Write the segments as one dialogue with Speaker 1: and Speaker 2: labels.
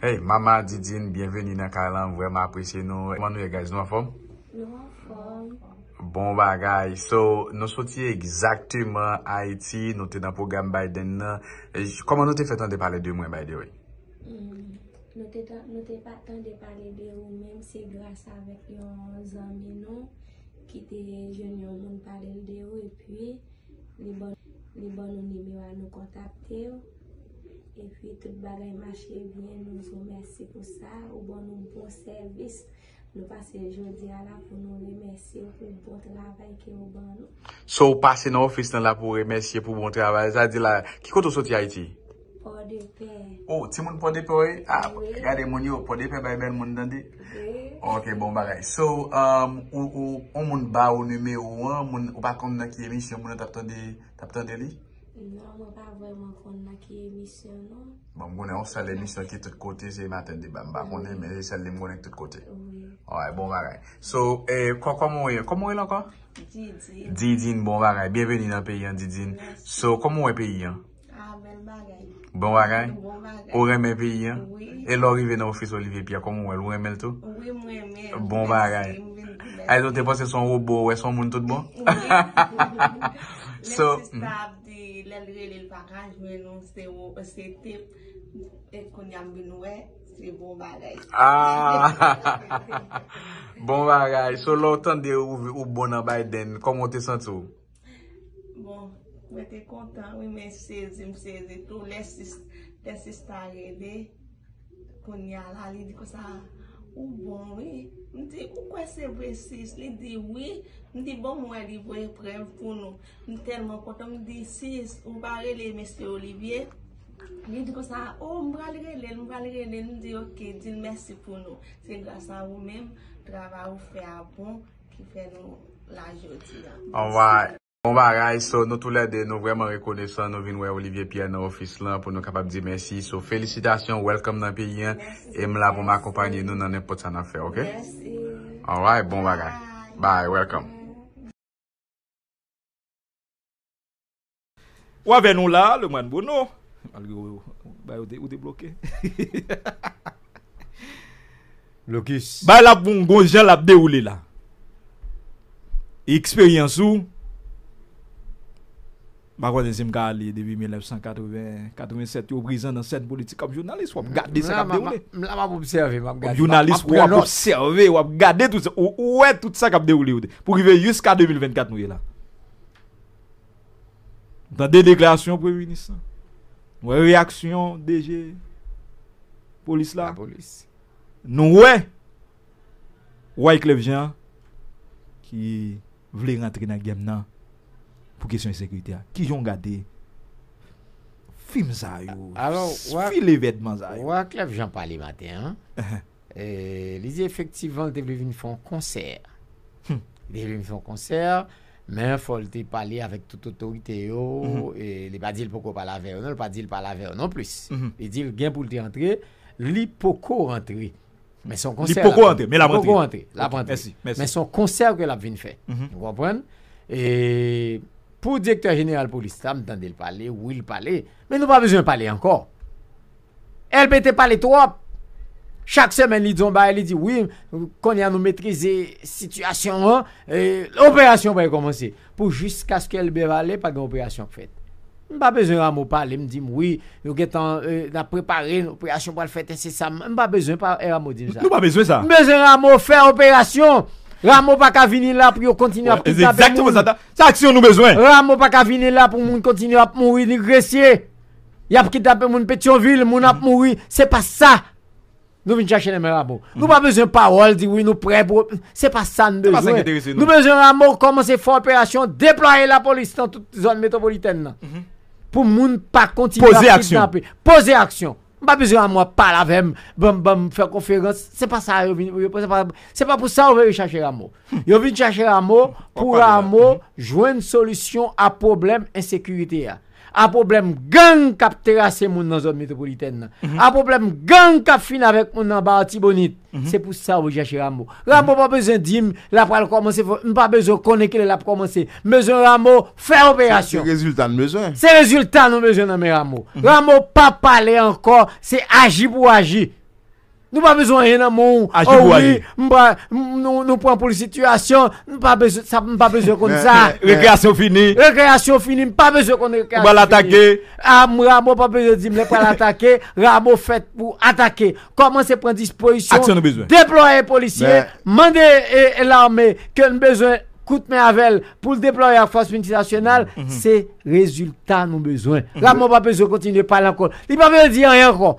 Speaker 1: Hey, mama, didjin, bienveni na kalan, vwema apresye nou. Koman nou ye guys, nou an fom? Nou an fom. Bon ba, guys. So, nou soti egzaktiman Haiti, nou te dan program Biden nan. Koman nou te fetan de hmm, pale de ou mwen ba ide we?
Speaker 2: Nou te patan de pale de ou, menm se glas avèk yon zanmi nou, ki te jenyon nou pale de ou, epi li bon nou dibewa nou kontapte ou, Efi, tout bagay mache vyen, nou monsou mersi pou sa, ou ban nou mpon servis. Nou pase jodi a la pou nou mersi ou fè mpon travay ki ou
Speaker 1: ban nou. So, pase nan ofis tan la pou remersi pou mpon travay, zade la, kiko tou soti a iti? Port de paie. Ou, oh, ti moun port de paie? A, ah, gade moun yo, port de paie bay men moun dande? Oui. Ok, bon bagay. So, um, ou moun ba ou nume ou an, moun ou pa kon nan kiye monsou moun tapton de li?
Speaker 2: E nan wè pa vwe mwen kon na ki emisyon non.
Speaker 1: Ban mwen e onsale emisyon ki tout kote se y maten di bamba. Mwen e sel dem mwen ek tout kote. Ouye. Ouye, bon vare. So, e eh, kwa mwen wè? Kwa mwen wè lankan? Didine. Didine, bon vare. Bienveni nan peyi an Didine. So, kon mwen wè peyi an? A, ah, men bagay. Bon vare? Bon vare. Ou reme peyi an? Ouye. E lorive nan ofis Olivier Pia, kon mwen wè? Ouye, men mè? Bon vare. A, yo te pase son roubo, wè son moun tout bon? Ouye.
Speaker 3: El re le l pakaj, men nou se ou, se tep, e konyan
Speaker 1: binou e, se bon bagay. Ah! Bon bagay, so loutan de ou bonan bay den, komon te sentou? Bon, mwen
Speaker 2: te kontan, mwen sezi, mwen sezi, tou lesis, lesis ta gede,
Speaker 3: konyan la li di ko sa a. Ou bon, oui. Mwen di, ou kwa se vwe
Speaker 1: sis? Mwen di, oui. Mwen di, bon mwen li vwe prem pou nou. Mwen ten mwen kota mwen di, sis, ou ba rele M. Olivier? Mwen di, kosa, ou oh, mwa li rele, mwa
Speaker 2: li rele. Mwen di, ok, din mwesi pou nou. Se grasa an wou menm, drava wou fe a
Speaker 1: bon ki fe nou la jodi ya. Alright. Bon bagay, so nou tou lede nou vreman rekonesan nou vinwe Olivier Pierre nan ofis lan pou nou kapab di mersi So felicitasyon, welcome nan piyen E mla pou ma kompanyen nou nan ne pot san afer, ok? Alright, bon bagay Bye, welcome
Speaker 3: Ou ave nou la, le man bono Algi ou, bay ou de bloke Lokis Bay la pou mgonjel ap de ou li la E eksperyans ou O Mwa gwa de zem gali debi 1987, yo brizan dan set politik ap jounalist wap mm. gade sa kap de oule.
Speaker 2: Mla mwa pou biserve, mwa pou gade. Mwa pou
Speaker 3: biserve, wap gade tout sa. Ou wè tout sa kap de oule oude pou kive yus ka 2024 nouye la. Mwen tan de deklarasyon pou e vinisa. Mwen reaksyon, DG, polis la. Polis. Nou wè wè klevjan ki vle rentre nan gem nan. pou kesyon yon sekwite a, ki yon gade, fime zay ou, file vetman zay. Wak la vjan
Speaker 2: pali maten, li zi efektivan, li devli vin fon konser. Li devli vin fon konser, men fol ti pali avik tout otorite yo, e li pa di l'poko pala ver non, li pa di l'pala ver non plus. Li di l'gen pou l'ti rentre, li poko rentre. Li poko rentre, la pantre. La pantre. Mè son konser wè la vin fè. Mè son konser wè la vin fè. Mè son konser wè la vin fè. Mè son konser wè la vin fè. Mè son konser pour le directeur général police, m'entendez le parler, oui, il parler, mais nous pas besoin de parler encore. Elle peut parler trop. Chaque semaine, ils disent, il dit oui, qu'on a nous maîtriser la situation, hein, l'opération va commencer. Pour jusqu'à ce qu'elle aller pas d'opération faite. pas besoin de parler, me dit oui, nous avons préparé l'opération pour le faire, c'est ça. pas besoin de parler, Nous pas
Speaker 3: besoin ça. Besoin
Speaker 2: de faire opération. Rameau pas qu'à venir là pour continuer à mourir. Exactement ça. C'est action nous besoin. Rameau pas qu'à venir là pour continuer à mourir ni gressier. Y a qui mon moun Pétionville, moun a mourir, c'est pas ça. Nous venons chercher les Rameau. Mhm. Nous pas besoin de parole, oui, nous prêts pour. C'est pas ça, nous besoin. Nous besoin Rameau commencer faire opération, déployer la police dans toute zone métropolitaine. Mhm. Pour moun pas continuer à kidnapper. Posez action pas besoin à moi parler avec bam bam faire conférence c'est pas ça c'est pas pour ça on veut chercher l'amour yo veut chercher l'amour pour l'amour, joindre une solution à problème insécurité un problème gang qui mhm. a terrassé moun dans zone métropolitaine, Un problème gang qui a fini avec moun dans Barti mhm. C'est pour ça que j'ai Ramo n'a pas besoin de la il n'a pas besoin de connecter la pas Besoin de faire opération. C'est le
Speaker 3: résultat de besoin.
Speaker 2: C'est le résultat nous besoin dans Rambo. Mhm. Rambo pas parler encore, c'est agir pour agir. Nous pas besoin rien dans mon. Ah, oh oui, nous, nous prenons pour une situation. Nous pas besoin, ça, pas besoin comme ça. Récréation finie. Récréation finie. Pas besoin qu'on récréation. On va l'attaquer. Ah, Rambo pas besoin de dire, mais pas l'attaquer. Rambo fait pour attaquer. Comment se prendre disposition? Action besoin. Déployer les policiers. Mandez eh, eh, l'armée qu'elle besoin coûte de pour le déployer la force multinationale, mhm. c'est résultat nous besoin. Mm -hmm. pas besoin continuer à parler encore. Il pas besoin dire rien encore.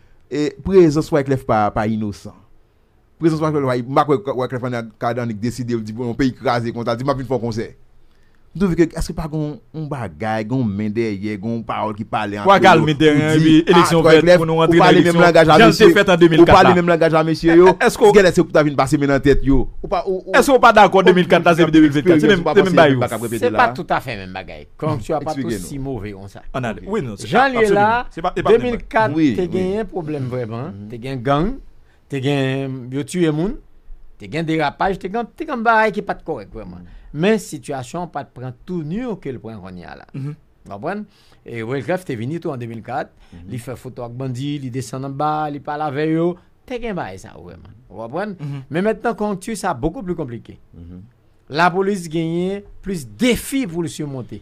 Speaker 3: E prezons wak lef pa inosan. Prezons wak wak wak wak wak lef ane akadanik deside, di bonon pe yi krasi kontal, di ma fin fon konsey. Dove ke aske pa kon bagay, kon mende ye, kon parol ki pale an. Kwa kalme deren, eleksyon vet, pou nou rentre nan eleksyon. Jan se fet an 2004 la. Ou pa li mem langaj an mesye yo, gen ese kouta vin basi men an tête, yo. Esko ou pa d'akon 2004 C'est même 2024, se même bayou. Se pa tout
Speaker 2: afe men bagay, konksyon pa tout si
Speaker 3: mouve yon sa. An ale, oui non. Jan li la, 2004 te gen
Speaker 2: yon problem vreman, te gen gang, te gen yo tue moun, te gen derapaj, te gen bagay ki pat korek vreman mais situation pas prend tout tournure que le point qu'on
Speaker 1: là.
Speaker 2: Et Wellcraft est venu tout en 2004, mhm. il fait photo avec bandits, il descend en bas, il parle avec eux, t'es qu'un bail ça vraiment. Vous comprenez mhm. Mais maintenant tu tue ça beaucoup plus compliqué. Mhm. La police gagne plus défis pour le surmonter.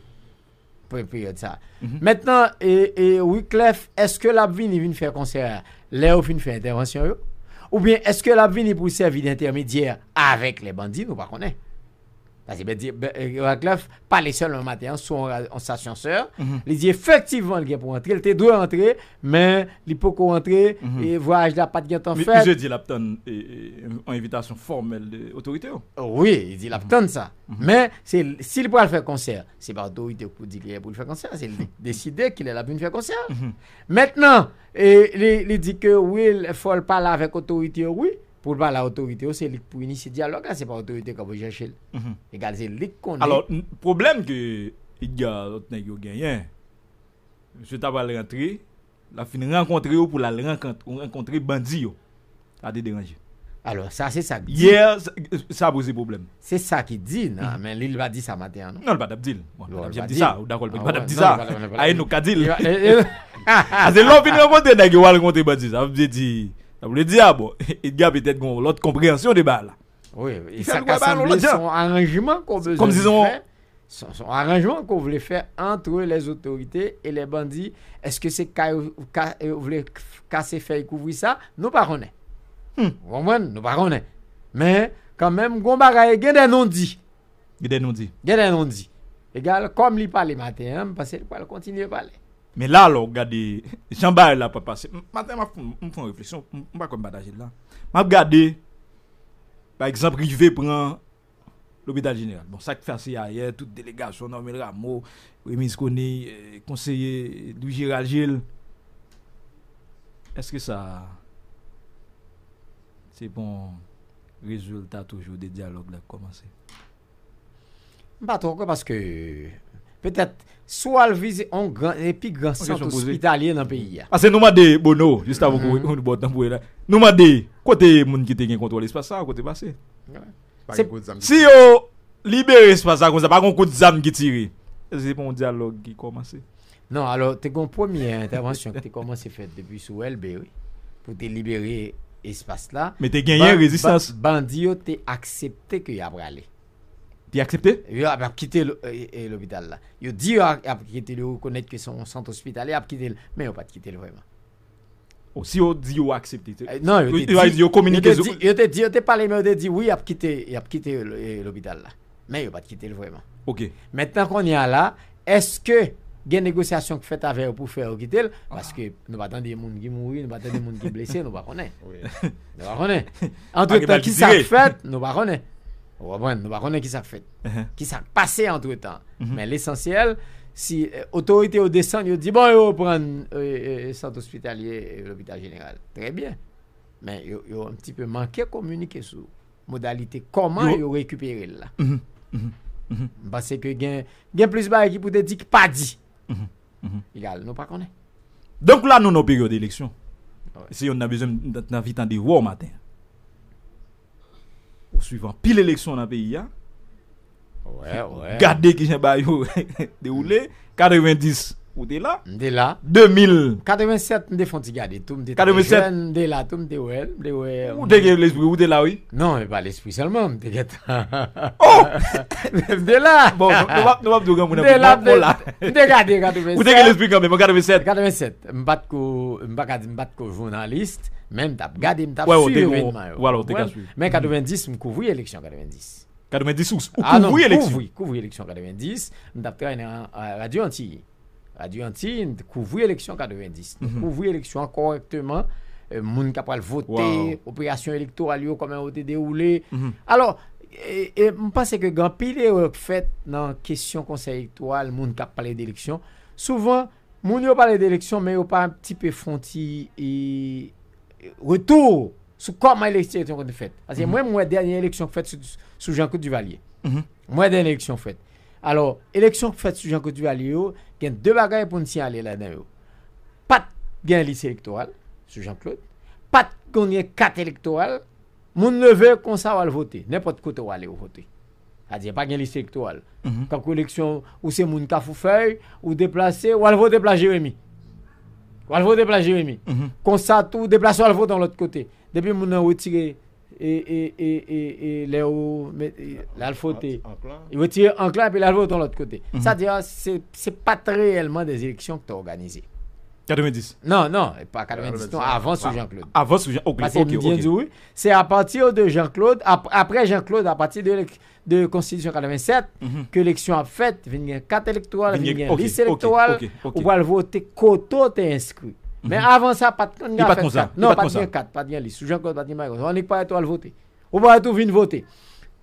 Speaker 2: Ça. Maintenant, et, Wyclef, est-ce que la vie vient faire concert Là, au une fait intervention Ou bien est-ce que la poussée pour servir d'intermédiaire avec les bandits Nous ne connaissons pas. Parce qu'il ben, dit, ben, euh, Radcliffe, pas les seuls le matin, sont en station Il dit effectivement, il est pour entrer, il était doit entrer, mais il peut pas rentrer mm-hmm. et voyage la patte en fait. Je dis,
Speaker 3: l'apton en invitation formelle de l'autorité. Oh. Euh, oui, il dit
Speaker 2: l'apton ça. Mm-hmm. Mais s'il peut le faire concert, c'est pas l'autorité qui dit qu'il est pour le faire concert, c'est décidé qu'il est là pour faire concert. Mm-hmm. Maintenant, il dit que oui, il faut le parler avec l'autorité, oui pour parler à l'autorité, c'est pour initier le dialogue, c'est pas l'autorité qui va chercher. Égal, mhm. c'est lui qu'on Alors,
Speaker 3: le problème que Edgar Otnego gagné, je t'avais rentré, la fin rencontré pour la rencontrer bandit. Ça a dérangé. Alors, ça, c'est ça qui dit. Hier, ça a posé problème. C'est ça qui dit, non, mhm.
Speaker 2: mais il va dire ça matin. Non, non il va dire. Il va dire ça, d'accord, il va ah dire ça. Aïe, ah, nous, qu'a dit.
Speaker 3: Ah, c'est l'homme qui rencontre, il va rencontrer bandit. Ça veut dire. Ça veut dire, ah, bon, Edgar peut-être qu'on l'autre compréhension des balles. Oui, il ça son
Speaker 2: arrangement qu'on veut Comme disons, son, arrangement qu'on voulait faire entre les autorités et les bandits. Est-ce que c'est qu'on euh, voulait casser, faire couvrir ça Nous ne hmm. Vous pas. Nous ne parlons pas. Mais quand même, il y a des
Speaker 3: non-dits. Il y a des non-dits.
Speaker 2: Il des non-dits. Égal, comme il parle matin, hein, parce qu'il continuer à parler.
Speaker 3: Mais là, alors, regardez, j'en ne là pas passé. Maintenant, je fait une réflexion, je ne pas comme là. Je regarder, par exemple, privé prendre l'hôpital général. Bon, ça qui fait hier, toute délégation, Normel Ramo Rémi euh, conseiller Louis Gérald Est-ce que ça. C'est bon résultat toujours des dialogues là commencé?
Speaker 2: Pas parce que Petèp, sou al vize yon gran, yon pi gran santo spitalye nan peyi ya.
Speaker 3: Ase nou ma de, bono, jist avon kou yon, nou ma de, kote moun ki te gen kontrol espasa, kote base. Si yo libere espasa kon sa, pa kon kote zan ki tire, se se pon diyalog ki koman se.
Speaker 2: Non, alo, te kon premier intervensyon ki te koman se fèd depi sou elbe, pou te libere espasa la. Me te gen yen rezistans. Bandiyo te aksepte ki yon apre ale. Tu as accepté il a quitté euh, l'hôpital là. Yo dit a quitté le reconnaître que son centre hospitalier a quitté mais n'a pas quitté le vraiment. Aussi oh, yo dit yo accepté. Euh, non, a dit yo communiqué. Yo te dit parlé mais il a dit oui, a quitté, a quitté l'hôpital là. Mais n'a pas quitté vraiment. OK. Maintenant qu'on est là, est-ce que il y a une négociation qui avec pour faire quitter ah. parce que nous pas des gens qui mourent, nous pas des gens qui sont blessés, nous pas connaître. Nous pas Entre temps qui ça fait, nous pas Ou apwen, nou pa konen ki sa fet uh-huh. Ki sa pase entretan uh-huh. Men l'esensyel, si otorite eh, ou desan Yo di bon yo pren Sant eh, eh, hospitalier, l'hobital general Tre bien Men yo un ti pe manke komunike sou Modalite koman yo rekupere
Speaker 1: uh-huh.
Speaker 3: la Bas se ke gen Gen plus ba ekip ou dedik pa di Igale nou pa konen Donk la nou nou periodi leksyon Si yo nan vizem Nan vitan di wou maten suivant pile élection dans le pays. Ouais, ouais. Gardez qui j'ai déroulé 90 mm. Ou de la? De la. De mil. Kadeven set mde fonsi gade. Kadeven set.
Speaker 2: De la. De ouen. Ou de la oui? Non, e mde pa l'espri salman. Mde ket. Oh! Mde la. Bon, nou ap dougan moun ap moun ap moun la. Mde gade kadeven set. Ou de gade l'espri kame mwen kadeven set. Kadeven set. Mbat ko, mbat ko jounalist. Men mtap gade, mtap sui. Ou alo, ou alo, ou alo, ou alo, ou alo, ou alo. Men kadeven dis, mkouvoui eleksyon kadeven dis. Kadeven dis ou Adyantine, kouvri eleksyon 90, kouvri mhm. eleksyon korekteman, euh, moun kapal vote, opriasyon elektor al yo koman ote deroule. Mhm. Alors, mpase ke gampile wèk fèt nan kesyon konserlektoral moun kap pale d'eleksyon, souvan moun yo pale d'eleksyon mè yo pale ptipe fonti e retou sou koman eleksyon wèk fèt. Mwen mwen dernyen eleksyon fèt sou Jean-Claude Duvalier, mwen dernyen eleksyon fèt. Alors, élection faite sur Jean claude il y a deux bagages pour nous aller là-dedans. Pas de liste électorale sur Jean-Claude, pas de gagner électorales, vous mon neveu qu'on ça va voter, n'importe côté va aller voter. C'est-à-dire pas de liste électorale. Mm -hmm. Quand élection ou c'est moun kafou feuille ou déplacé ou va voter pour Jérémy. Ou va voter pour Jérémy. Mhm. Comme ça tout ou va voter dans l'autre côté. Depuis mon retiré et, et, et, les l'alfoté. Il en clan et puis l'alfoté de l'autre côté. C'est-à-dire, mhm. c'est n'est pas réellement des élections que tu as organisées. 90. Non, non, pas 90, ah, avant ah. sous Jean-Claude. Avant sous Jean-Claude. C'est à partir de Jean-Claude, après Jean-Claude, à partir de, de Constitution 87, mhm. que l'élection a faite, il y a 4 électorales, il y a 10 électorales, on va voter, tu es inscrit. Mais mhm. avant ça, pas de pas ça. Non, pas de 4, pas de liste. Sous-jean pas de On n'est pas à le voter. On va tout venir voter.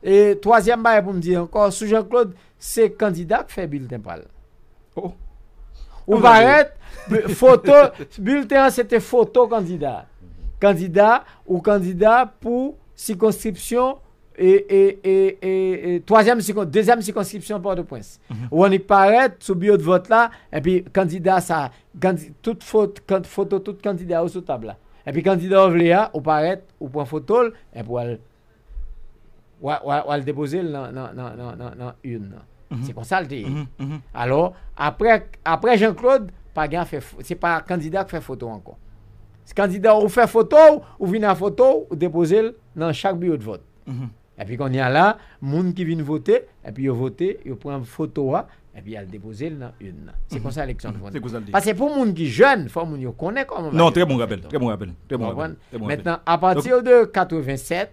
Speaker 2: Et troisième bail pour me dire encore, sous Jean-Claude, c'est candidat qui fait bulletin oh. Ou Oh. On va être Photo, bulletin, c'était photo candidat. Candidat ou candidat pour circonscription et, troisième, deuxième circonscription Port-au-Prince. Ou mhm. Où on y paraît, sous bureau de vote là, et puis candidat ça, toute faute, photo, toute candidat au sous table là. Et puis candidat ouvrier, on paraît, ou prend photo, et puis on le déposer dans, une. Mhm. C'est comme ça le dit. Mhm, Alors, après, après Jean-Claude, c'est pas candidat qui fait photo encore. C'est candidat ou fait photo, ou vient à photo, ou déposer dans chaque bureau de vote. Et puis, quand il y a là, les gens qui viennent voter, et puis ils votent, ils prennent une photo, et puis ils déposent une. C'est comme ça l'élection mhm. Parce que pour les gens qui sont jeunes, il faut que les gens connaissent Non, très bon
Speaker 3: rappel. Très bon rappel. Très bon rappel. Maintenant,
Speaker 2: à partir de 1987,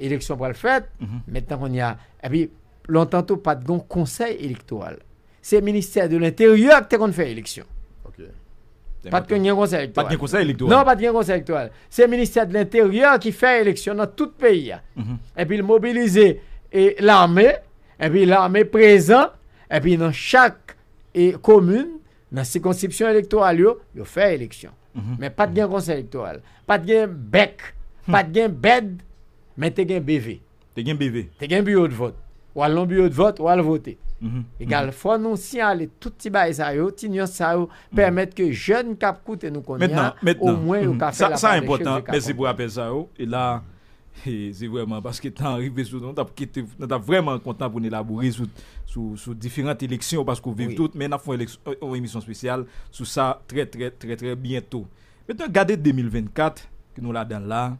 Speaker 2: l'élection va faite, le mhm. maintenant qu'on y a. Et puis, longtemps, a pas de conseil électoral. C'est le ministère de l'Intérieur qui a fait l'élection. Ok. Pas de conseil électoral. Pas
Speaker 1: de conseil électoral. Non, pas
Speaker 2: de conseil électoral. C'est le ministère de l'Intérieur qui fait l'élection dans tout le pays. Mm-hmm. Et puis il mobilise l'armée, et puis l'armée présente, et puis dans chaque commune, dans la circonscription électorale, il fait l'élection mm-hmm. Mais pas de mm-hmm. conseil électoral. Pas de bec, hmm. pas de bed, mais tu as bébé Tu as BV. Tu as bureau de vote. Ou un bureau de vote, ou à voter. Mhm. Égal, mhm. faut nous si aller tout petit bail ça yo, ti ça yo, mhm. permettre que jeunes cap coûter nous connait au moins au café ça, la Ça important, merci
Speaker 3: pour appel ça Et là c'est vraiment parce que t'es arrivé sur nous, t'as vraiment content pour élaborer sur, sous différentes élections parce qu'on vit oui. toutes, mais nous avons une euh, émission spéciale sur ça très, très, très, très bientôt. Maintenant, regardez 2024, que nous l'avons là,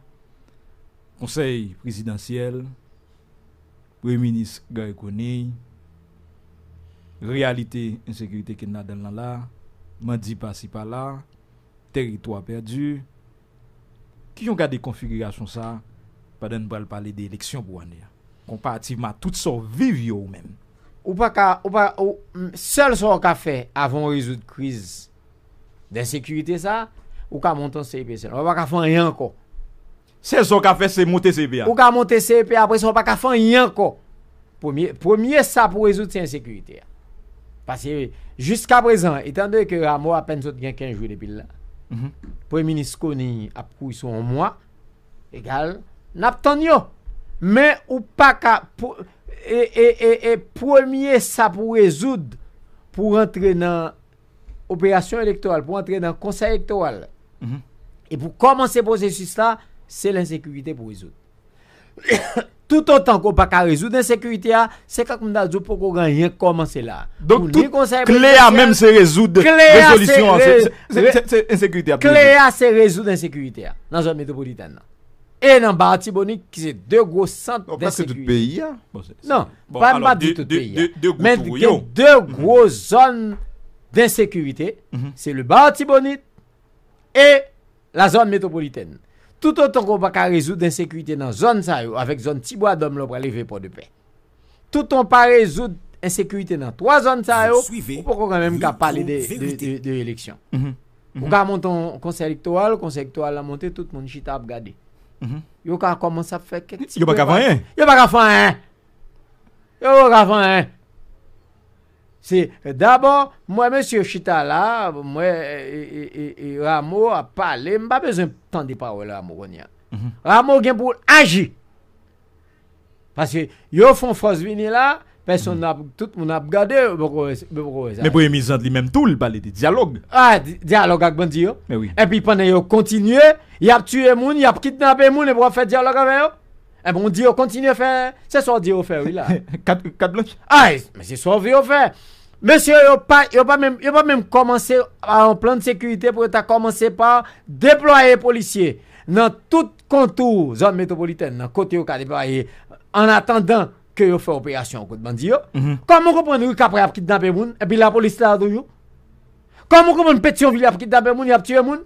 Speaker 3: conseil présidentiel, premier ministre Gary Realite, insekurite ken nadel nan la, mandi pasi pa la, teritwa perdi, ki yon ka de konfigurasyon sa, pa den bral pale de eleksyon pou ane ya. Kompar ativman, tout so viv yo ou men.
Speaker 2: Ou pa ka, ou pa, sel so ka fe avon rezout kriz den sekurite sa, ou ka montan sepe se, ou pa ka fan yon ko. Sel so ka fe se monte sepe ya. Ou ka monte sepe ya, apres ou pa ka fan yon ko. Premier sa pou rezout se insekurite ya. Parce que jusqu'à présent, étant donné que Rameau à peine 15 jours depuis là, le mhm. Premier ministre il a pris son mois, égal, Naptonio, Mais ou pas qu'à. Et, et, et, premier ça pour résoudre, pour entrer dans l'opération électorale, pour entrer dans le conseil électoral. Mhm. Et pour commencer le processus là, c'est l'insécurité pour résoudre. Tout an tan kon pa ka rezou d'insekurite a, se kakoum da djou pou kon gen yon koman se la. Don tout klea menm se rezou d'insekurite a. Nan zon metropolitane. E nan Baratibonit ki se de groz sante d'insekurite. Non, nan se tout peyi a. Non, nan se tout peyi a. Menm ki de groz zon d'insekurite, se le Baratibonit e la zon metropolitane. Touton kon pa ka rezou d'insekwite nan zon sa yo, avèk zon tibwa dom lò pralive pou depe. Touton pa rezou d'insekwite nan 3 zon sa yo, pou kon kon mèm ka pale de l'eleksyon. Mm-hmm. Ou ka monton konselektual, konselektual la montè, tout moun jita ap gade. Mm-hmm. Yo kan koman sa fek ket tibe. Yo baka fanyen. Yo baka fanyen. Yo baka fanyen. C'est d'abord, moi, monsieur Chita là, moi, et, et, a parlé, je pas besoin de tant de paroles, Rameau. Mhm. Rameau, pour agir. Parce que, yo font force venir là, personne mhm. n'a, tout le monde a regardé, mais pour les
Speaker 3: lui-même tout, le parler de
Speaker 2: dialogue. Ah, dialogue avec
Speaker 3: Bandi, Mais oui. Et
Speaker 2: puis, pendant yo continuer il a tué les gens, a kidnappé les gens, pour faire dialogue avec eux. Eh bon, Dieu continue à faire. C'est ce qu'on dit au fait, oui, là. Quatre blocs Ah, mais c'est ce qu'on dit fait. Monsieur, il pas, yo pas même, yo pas même commencé à un plan de sécurité pour t'as commencé par déployer policiers dans tout contour zone métropolitaine, côté au déployer en attendant que yo fait opération contre bandit. Mhm. Comment comprendre après avoir kidnapper moun et puis la police là toujours Comment comprendre Pétionville a kidnapper moun, y a tué moun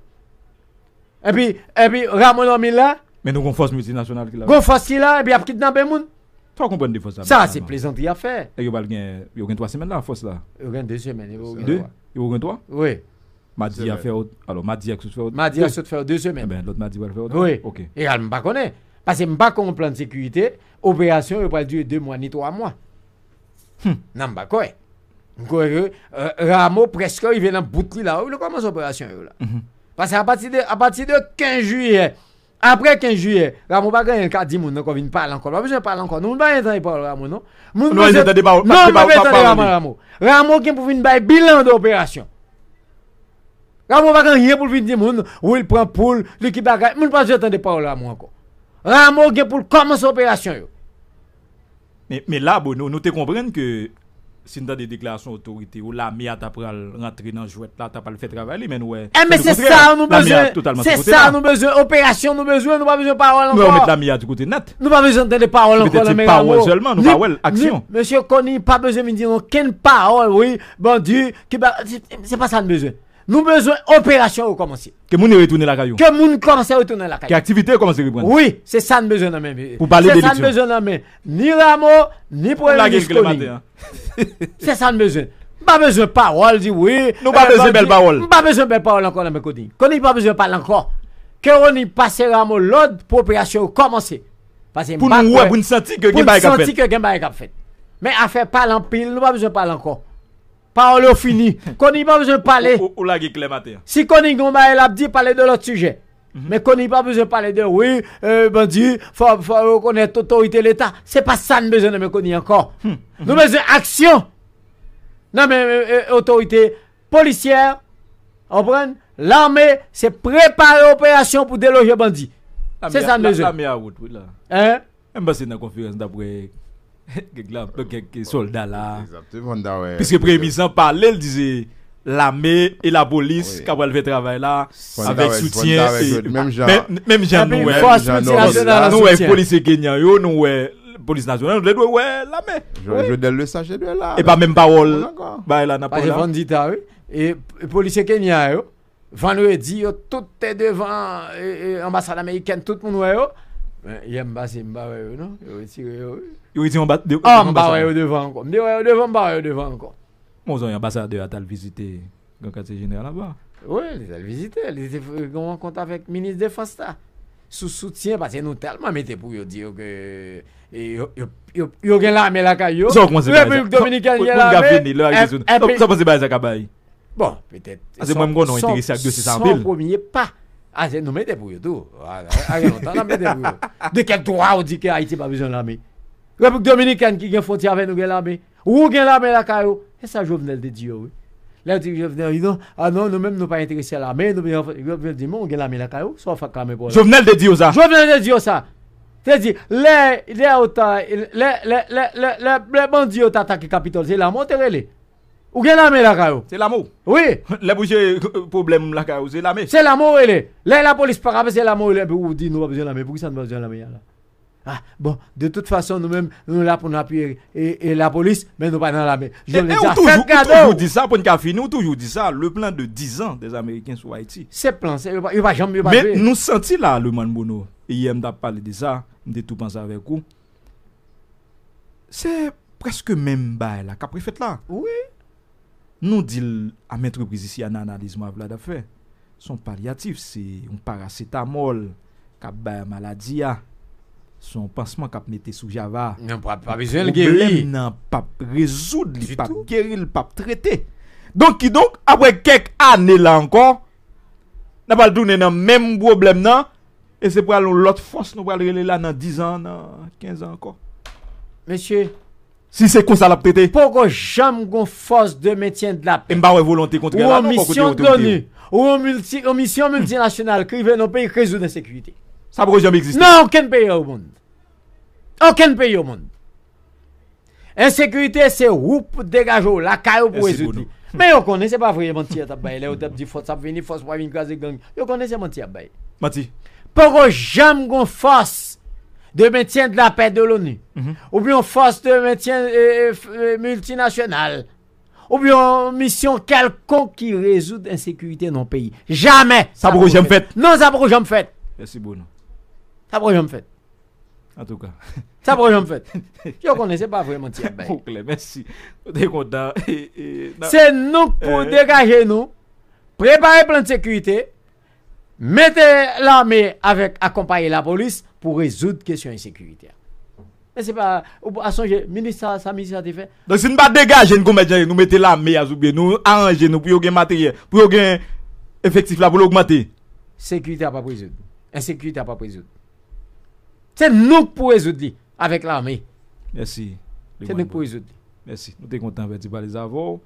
Speaker 2: Et puis et puis Ramon Mila
Speaker 3: Mais nous une force multinationale qui là. Une force là et puis a kidnapper moun. Toi, comprends des fois ça. Ça, c'est plaisanterie à faire. Et il y a trois semaines là, force là. Il y a deux semaines. Deux Il y a trois Oui. Mardi a fait Alors, mardi a fait autre. Mardi a fait deux semaines. Ben, l'autre mardi va le faire autre. Oui. Ok.
Speaker 2: Et elle ne pas connaît. Parce que je ne pas qu'on plan de sécurité, opération, il pas durer deux mois ni trois mois. Non, je ne pas quoi. Rameau presque il dans le bout de là, il commence l'opération là. Parce qu'à partir de 15 juillet, après 15 juillet, Ramon pas gagné un dit moun encore parler encore. Pas besoin parler encore. Nous pas entendre parler Ramon non. non entendre pas entendre Ramon Ramon. Ramon qui pour venir bilan d'opération. Ramon pas gagné pour dire moun où il prend poule, l'équipe bagaille. Moun pas entendre parler Ramon encore. Ramon qui pour commencer opération
Speaker 3: Mais mais là bon nous nous te comprenons que si nous avons des déclarations d'autorité, ou la MIA t'a pas rentrer dans le jouet là, t'as pas le fait travailler, mais nous. Eh, mais c'est ça, nous besoin. C'est ça, nous
Speaker 2: besoin. Opération, nous besoin, nous pas besoin de parole encore. Nous, on met la
Speaker 3: MIA du côté net. Nous
Speaker 2: pas besoin de parole encore, mais. paroles seulement, nous parlons, action. Monsieur Conny, pas besoin de dire aucune parole, oui, bon Dieu, c'est pas ça, le besoin nous besoin opération au commencer.
Speaker 3: Que moun retourner la caillou.
Speaker 2: Que moun commence à retourner la caillou. Que
Speaker 3: activité commence à reprendre. Oui,
Speaker 2: c'est ça nous besoin en même. Pour parler de C'est ça nous besoin en même. Ni Ramo, ni Premier ministre. Hein. c'est ça nous besoin. Pas besoin de parole, dit oui. Nous pas eh ben, besoin belle parole. Pas besoin de belles paroles encore dans mes codes. Qu'on pas besoin de parler encore. Que on y passe Ramo l'autre pour opération commencer. pour nous pour nous, pour nous sentir que gain a fait. Mais à faire parler en pile, nous pas besoin de parler encore. Parole fini. Koni pas besoin de parler.
Speaker 3: Ou la matin.
Speaker 2: Si Koni Gomba a dit parler de l'autre sujet. Mhm. Mais Koni pas besoin de parler de oui, euh, bandit, faut, faut reconnaître l'autorité de l'État. C'est pas ça nous besoin de me encore. Hmm. Nous besoin d'action. Non mais euh, euh, autorité policière, on prend l'armée, c'est préparer l'opération pour déloger bandit. C'est ça nous besoin.
Speaker 3: Hein? conférence d'après quelques soldats là. Exactement, Puisque en parlait, il disait l'armée et la police qui fait travail là avec soutien même même nous nous police nous police nationale les la je le sachet là et pas même parole bah, bah là n'a pas et police
Speaker 2: tout est devant ambassade américaine tout le monde Yen basi mba wewe nou? Yo iti non?
Speaker 3: yon basi? Ah, mba wewe
Speaker 2: devan kon. Mba wewe devan kon.
Speaker 3: Mwen son yon basi atal vizite Gankati General abwa.
Speaker 2: Oui, atal vizite. Li te euh, kon akont afek Ministre de Fasta. Sou soutien, pati nou talman mette pou yo diyo euh, yo gen lame la kayo, yo gen lame la kayo, yo gen lame la kayo, yo gen lame la kayo.
Speaker 3: Bon, petet. Asi mwen mkon nan yon teri sakyo si sanpil. Son
Speaker 2: komine pa. Ah, nous mettez pour tout. Ah, de quel droit on dit que Haïti pas besoin de l'armée République dominicaine qui a frontière avec nous, l'armée. Où est l'armée la CAO C'est ça, Jovenel de Dieu, oui. Là, je venais, non, ah non, nous-mêmes, nous pas intéressés à l'armée. Nous venons dire, on a l'armée la CAO, soit fait quand même Jovenel de Dieu, ça. Jovenel de Dieu, ça. C'est-à-dire, les, les, les, les, les bandits ont attaqué le Capitole, c'est la montée, Ou gen lame laka ou? Se lame ou? Oui! Le bouche euh,
Speaker 3: problem laka ou? Se
Speaker 2: lame ou? Se lame ou ele? Le la polis parabe se lame ou ele? Ou di nou wap bejè lame? Pou ki sa nou wap bejè lame ya la? Ah, bon, de tout fason nou mèm, nou nou la pou nou api e
Speaker 3: la polis, eh, eh, men nou wap nan lame. E ou toujou, ou toujou di sa, pouni ka fini, ou toujou di sa, le plan de 10 an des Amerikens sou Haiti. Se plan, se plan, yu pa jambi, yu pa jambi. Men nou senti la le man bono, yi mda pale di sa, mde tou pan sa vekou, se preske Nou dil amènt reprezi si an analizman vla da fè. Son palyatif se yon paracetamol kap bayan maladi ya. Son panseman kap nete sou java. Yon pap parizyon lgevi. Yon problem nan pap rezoud li pap geril, pap trete. Don ki donk, apwe kek ane la ankon, nan baldounen nan menm problem nan, e se praloun lot fons nou pral relè la nan 10 an, nan 15 an ankon. Mèche. Si se
Speaker 2: kon sa la ptete. Poko jam kon fos
Speaker 3: de metyen de la pete. Mba we volante konti gen la nou. Ou an misyon
Speaker 2: toni. Ou an misyon multinasyonal. Kriven an peyi krezu den sekurite. Sabro jom existen. Nan anken peyi an w moun. Anken peyi an w moun. Ensekurite se woup degajo. La kaya w pou rezuti. Men yo kone se pa vreye manti ya tabay. Le yo tab di fots ap vini fos wavin kwa zi gang. Yo kone se manti ya bay. Mati. Poko jam kon fos. de maintien de la paix de l'ONU, mhm. ou bien force de maintien multinational euh, euh, euh, multinationale, ou bien mission quelconque qui résout l'insécurité dans le pays. Jamais. Ça pour jamais fait. Non, ça pour jamais fait. Merci beaucoup. Ça pour jamais fait. En tout cas. Ça pour jamais fait. Je ne connaissais pas vraiment
Speaker 3: ben. merci. C'est
Speaker 2: nous pour dégager nous, préparer plein de sécurité, mettre l'armée avec accompagner la
Speaker 3: police pour résoudre la question insécuritaire
Speaker 2: Mais c'est pas. À son ministre, ça, ministre, fait.
Speaker 3: Donc, si nous ne pas dégager, nous, nous mettons l'armée à nous arranger, nous, pour gagner matériel, pour gagner effectif là, pour l'augmenter.
Speaker 2: Sécurité à pas résoudre. Insécurité à pas résoudre.
Speaker 3: C'est nous pour résoudre, avec l'armée. Merci. C'est nous pour résoudre. Merci. Nous sommes contents de parler les vous.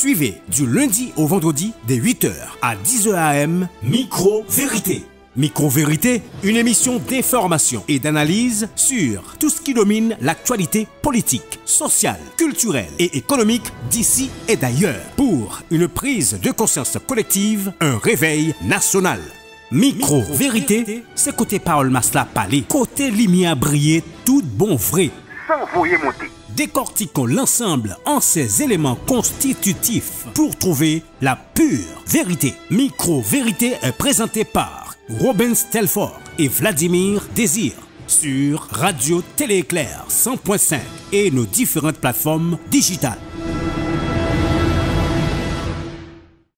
Speaker 3: Suivez du lundi au vendredi des 8h à 10h AM Micro-Vérité. Micro-Vérité, une émission d'information et d'analyse sur tout ce qui domine l'actualité politique, sociale, culturelle et économique d'ici et d'ailleurs pour une prise de conscience collective, un réveil national. Micro-Vérité, c'est côté parole masla palais côté lumière briller, tout bon vrai. Sans monter décortiquons l'ensemble en ses éléments constitutifs pour trouver la pure vérité. Micro-vérité est présenté par Robin Stelford et Vladimir Désir sur Radio Téléclair 100.5 et nos différentes plateformes digitales.